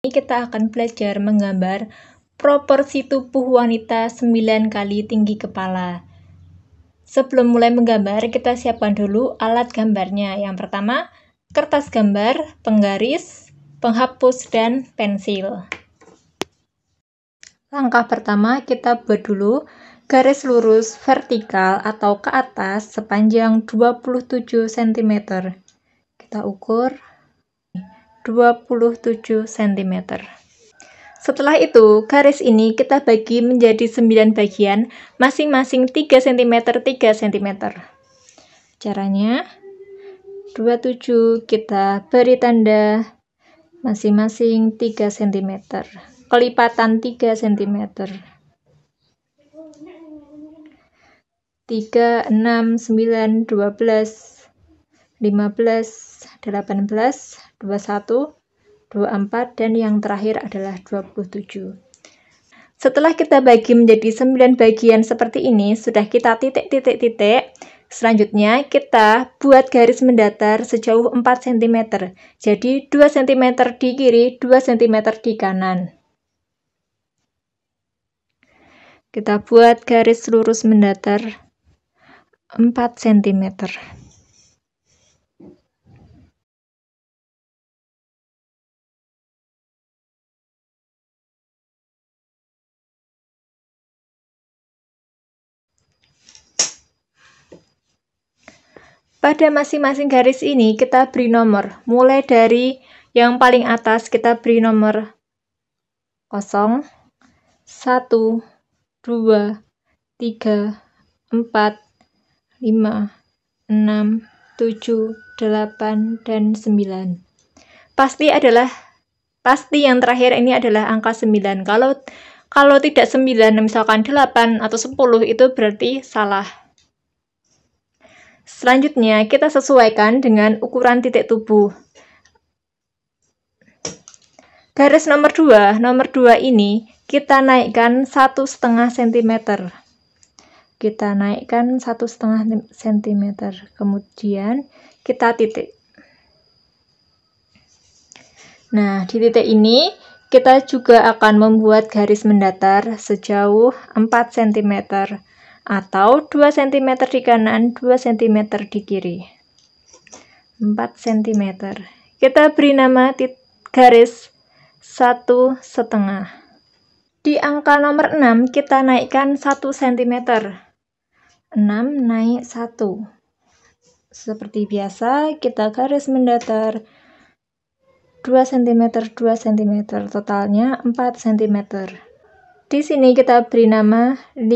Ini kita akan belajar menggambar proporsi tubuh wanita 9 kali tinggi kepala. Sebelum mulai menggambar, kita siapkan dulu alat gambarnya. Yang pertama, kertas gambar, penggaris, penghapus, dan pensil. Langkah pertama, kita buat dulu garis lurus vertikal atau ke atas sepanjang 27 cm. Kita ukur 27 cm. Setelah itu, garis ini kita bagi menjadi 9 bagian, masing-masing 3 cm 3 cm. Caranya 27 kita beri tanda masing-masing 3 cm. Kelipatan 3 cm. 3, 6, 9, 12, 15, 18, 21, 24, dan yang terakhir adalah 27. Setelah kita bagi menjadi 9 bagian seperti ini, sudah kita titik-titik-titik, Selanjutnya, kita buat garis mendatar sejauh 4 cm. Jadi, 2 cm di kiri, 2 cm di kanan. Kita buat garis lurus mendatar 4 cm. Pada masing-masing garis ini kita beri nomor, mulai dari yang paling atas kita beri nomor 0, 1, 2, 3, 4, 5, 6, 7, 8, dan 9. Pasti adalah pasti yang terakhir ini adalah angka 9. Kalau kalau tidak 9, misalkan 8 atau 10 itu berarti salah. Selanjutnya, kita sesuaikan dengan ukuran titik tubuh. Garis nomor 2, nomor 2 ini kita naikkan 1,5 cm. Kita naikkan 1,5 cm. Kemudian kita titik. Nah, di titik ini kita juga akan membuat garis mendatar sejauh 4 cm atau 2 cm di kanan, 2 cm di kiri. 4 cm. Kita beri nama garis 1 setengah. Di angka nomor 6 kita naikkan 1 cm. 6 naik 1. Seperti biasa, kita garis mendatar 2 cm 2 cm, totalnya 4 cm. Di sini kita beri nama 5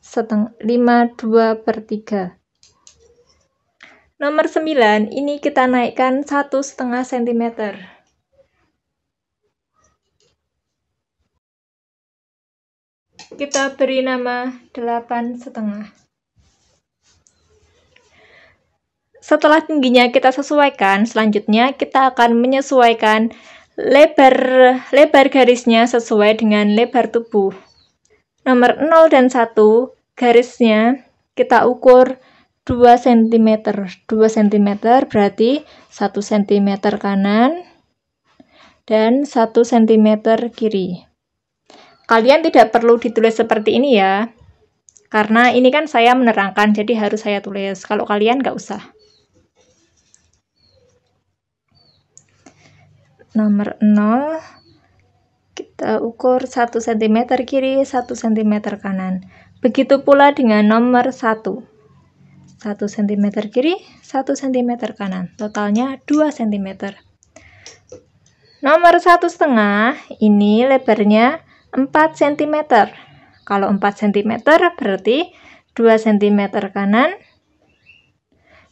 seteng 5 2 per 3 nomor 9 ini kita naikkan satu setengah cm kita beri nama 8 setengah setelah tingginya kita sesuaikan selanjutnya kita akan menyesuaikan lebar lebar garisnya sesuai dengan lebar tubuh nomor 0 dan 1 garisnya kita ukur 2 cm 2 cm berarti 1 cm kanan dan 1 cm kiri kalian tidak perlu ditulis seperti ini ya karena ini kan saya menerangkan jadi harus saya tulis kalau kalian nggak usah nomor 0 Eh, ukur 1 cm kiri, 1 cm kanan. Begitu pula dengan nomor 1. 1 cm kiri, 1 cm kanan. Totalnya 2 cm. Nomor 1 setengah, ini lebarnya 4 cm. Kalau 4 cm berarti 2 cm kanan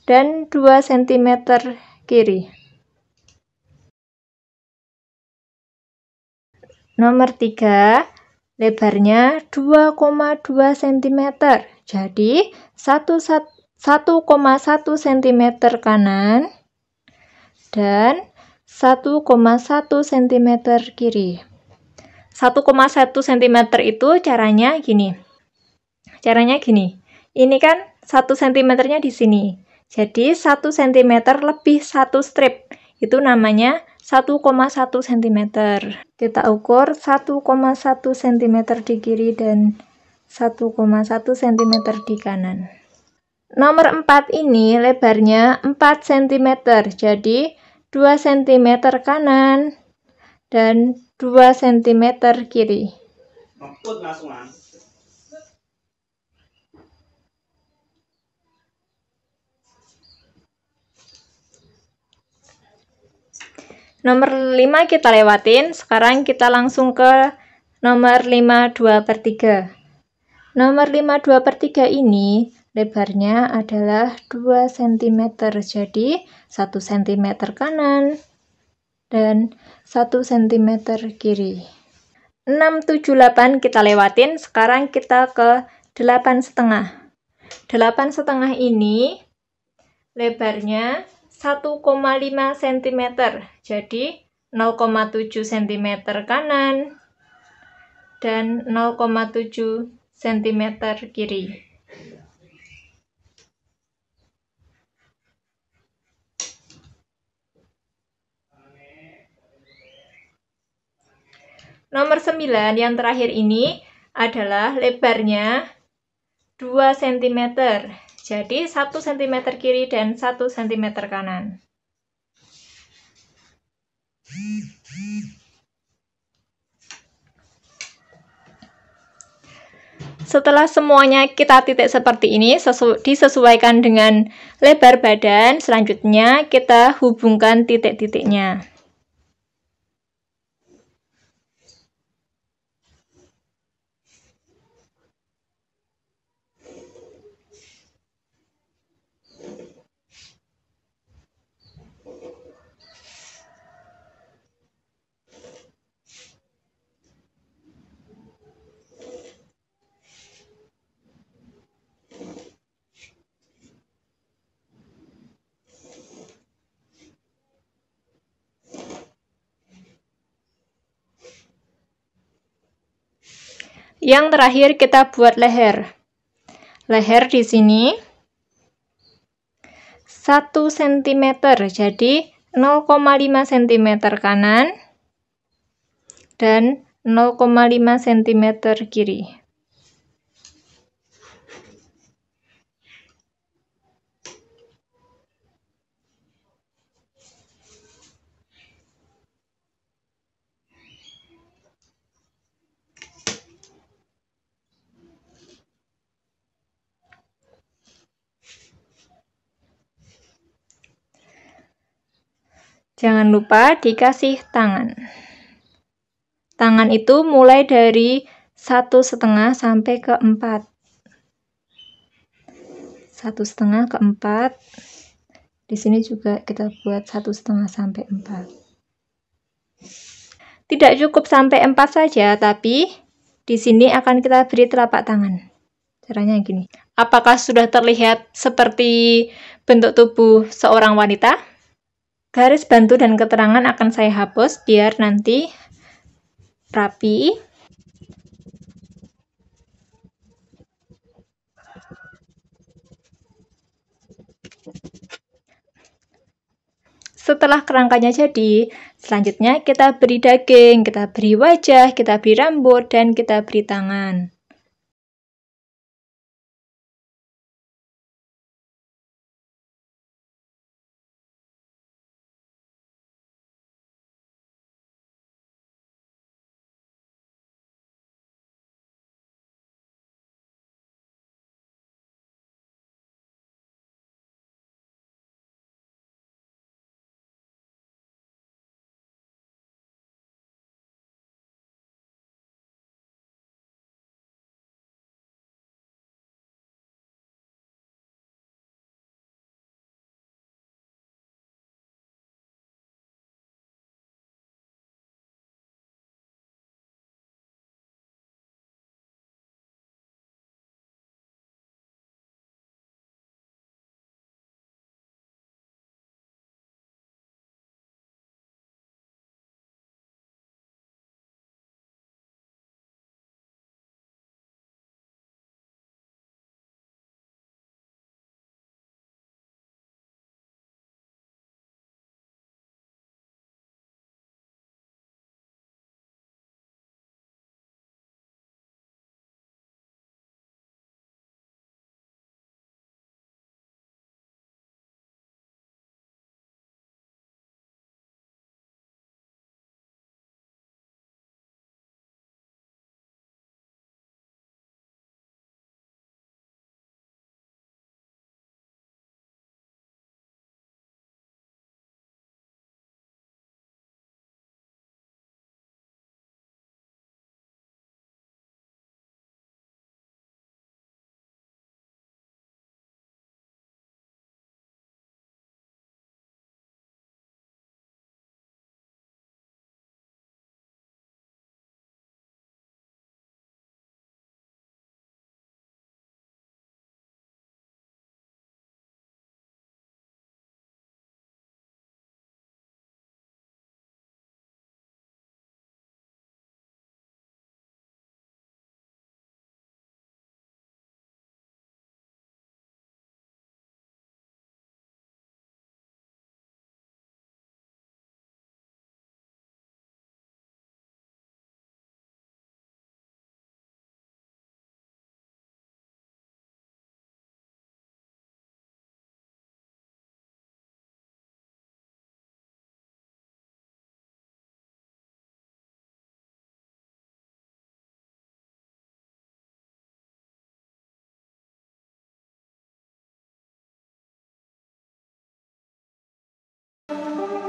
dan 2 cm kiri. Nomor 3, lebarnya 2,2 cm. Jadi 1,1 cm kanan dan 1,1 cm kiri. 1,1 cm itu caranya gini. Caranya gini. Ini kan 1 cm-nya di sini. Jadi 1 cm lebih 1 strip. Itu namanya 1,1 cm. Kita ukur 1,1 cm di kiri dan 1,1 cm di kanan. Nomor 4 ini lebarnya 4 cm, jadi 2 cm kanan dan 2 cm kiri. Nomor 5 kita lewatin, sekarang kita langsung ke nomor 5 2 per 3. Nomor 5 2 per 3 ini lebarnya adalah 2 cm, jadi 1 cm kanan dan 1 cm kiri. 6, 7, 8 kita lewatin, sekarang kita ke 8 setengah. 8 setengah ini lebarnya 1,5 cm. Jadi 0,7 cm kanan dan 0,7 cm kiri. Nomor 9 yang terakhir ini adalah lebarnya 2 cm. Jadi 1 cm kiri dan 1 cm kanan. Setelah semuanya kita titik seperti ini, disesuaikan dengan lebar badan, selanjutnya kita hubungkan titik-titiknya. Yang terakhir kita buat leher. Leher di sini 1 cm, jadi 0,5 cm kanan dan 0,5 cm kiri. Jangan lupa dikasih tangan. Tangan itu mulai dari satu setengah sampai ke empat. Satu setengah ke empat. Di sini juga kita buat satu setengah sampai empat. Tidak cukup sampai empat saja, tapi di sini akan kita beri telapak tangan. Caranya gini. Apakah sudah terlihat seperti bentuk tubuh seorang wanita? Garis bantu dan keterangan akan saya hapus biar nanti rapi. Setelah kerangkanya jadi, selanjutnya kita beri daging, kita beri wajah, kita beri rambut, dan kita beri tangan. Thank you.